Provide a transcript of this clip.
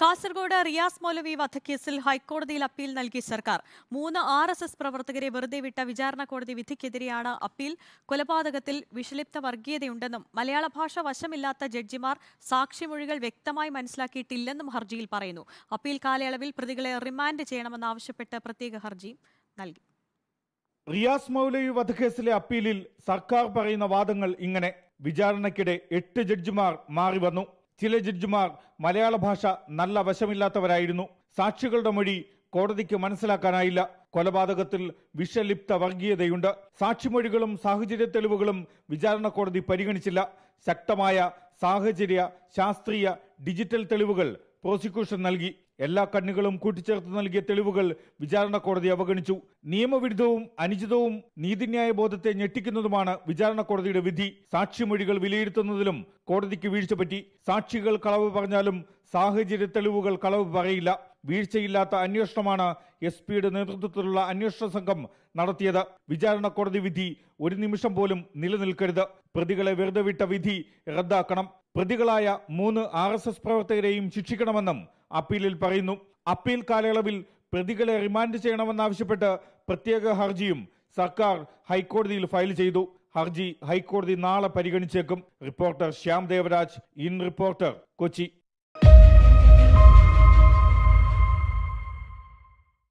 കാസർഗോഡ് റിയാസ് മൗലവി വധക്കേസിൽ ഹൈക്കോടതിയിൽ അപ്പീൽ നൽകി സർക്കാർ മൂന്ന് ആർ എസ് എസ് പ്രവർത്തകരെ വെറുതെ വിട്ട വിചാരണ കോടതി വിധിക്കെതിരെയാണ് അപ്പീൽ കൊലപാതകത്തിൽ വിഷലിപ്ത വർഗീയതയുണ്ടെന്നും മലയാള ഭാഷ വശമില്ലാത്ത ജഡ്ജിമാർ സാക്ഷിമൊഴികൾ വ്യക്തമായി മനസ്സിലാക്കിയിട്ടില്ലെന്നും ഹർജിയിൽ പറയുന്നു അപ്പീൽ കാലയളവിൽ പ്രതികളെ റിമാൻഡ് ചെയ്യണമെന്നാവശ്യപ്പെട്ട് പ്രത്യേക ഹർജി നൽകി റിയാസ് മൗലവി വധക്കേസിലെ അപ്പീലിൽ സർക്കാർ പറയുന്ന വാദങ്ങൾ ഇങ്ങനെ വിചാരണക്കിടെ എട്ട് ജഡ്ജിമാർ മാറി വന്നു ചില ജഡ്ജിമാർ മലയാള ഭാഷ നല്ല വശമില്ലാത്തവരായിരുന്നു സാക്ഷികളുടെ മൊഴി കോടതിക്ക് മനസ്സിലാക്കാനായില്ല കൊലപാതകത്തിൽ വിഷലിപ്ത വർഗീയതയുണ്ട് സാക്ഷിമൊഴികളും സാഹചര്യ തെളിവുകളും വിചാരണ കോടതി പരിഗണിച്ചില്ല ശക്തമായ സാഹചര്യ ശാസ്ത്രീയ ഡിജിറ്റൽ തെളിവുകൾ പ്രോസിക്യൂഷൻ നൽകി എല്ലാ കണ്ണുകളും കൂട്ടിച്ചേർത്ത് നൽകിയ തെളിവുകൾ വിചാരണ കോടതി അവഗണിച്ചു നിയമവിരുദ്ധവും അനുചിതവും നീതിന്യായ ബോധത്തെ ഞെട്ടിക്കുന്നതുമാണ് വിചാരണ കോടതിയുടെ വിധി സാക്ഷിമൊഴികൾ വിലയിരുത്തുന്നതിലും കോടതിക്ക് വീഴ്ച പറ്റി സാക്ഷികൾ കളവ് പറഞ്ഞാലും സാഹചര്യ തെളിവുകൾ കളവ് പറയില്ല വീഴ്ചയില്ലാത്ത അന്വേഷണമാണ് എസ് പിയുടെ നേതൃത്വത്തിലുള്ള അന്വേഷണ സംഘം നടത്തിയത് വിചാരണ കോടതി വിധി ഒരു നിമിഷം പോലും നിലനിൽക്കരുത് പ്രതികളെ വെറുതെ വിട്ട വിധി റദ്ദാക്കണം പ്രതികളായ മൂന്ന് ആർ എസ് എസ് പ്രവർത്തകരെയും ശിക്ഷിക്കണമെന്നും അപ്പീലിൽ പറയുന്നു അപ്പീൽ കാലയളവിൽ പ്രതികളെ റിമാൻഡ് ചെയ്യണമെന്നാവശ്യപ്പെട്ട് പ്രത്യേക ഹർജിയും സർക്കാർ ഹൈക്കോടതിയിൽ ഫയൽ ചെയ്തു ഹർജി ഹൈക്കോടതി നാളെ പരിഗണിച്ചേക്കും reporter Shyam Devaraj in reporter Kochi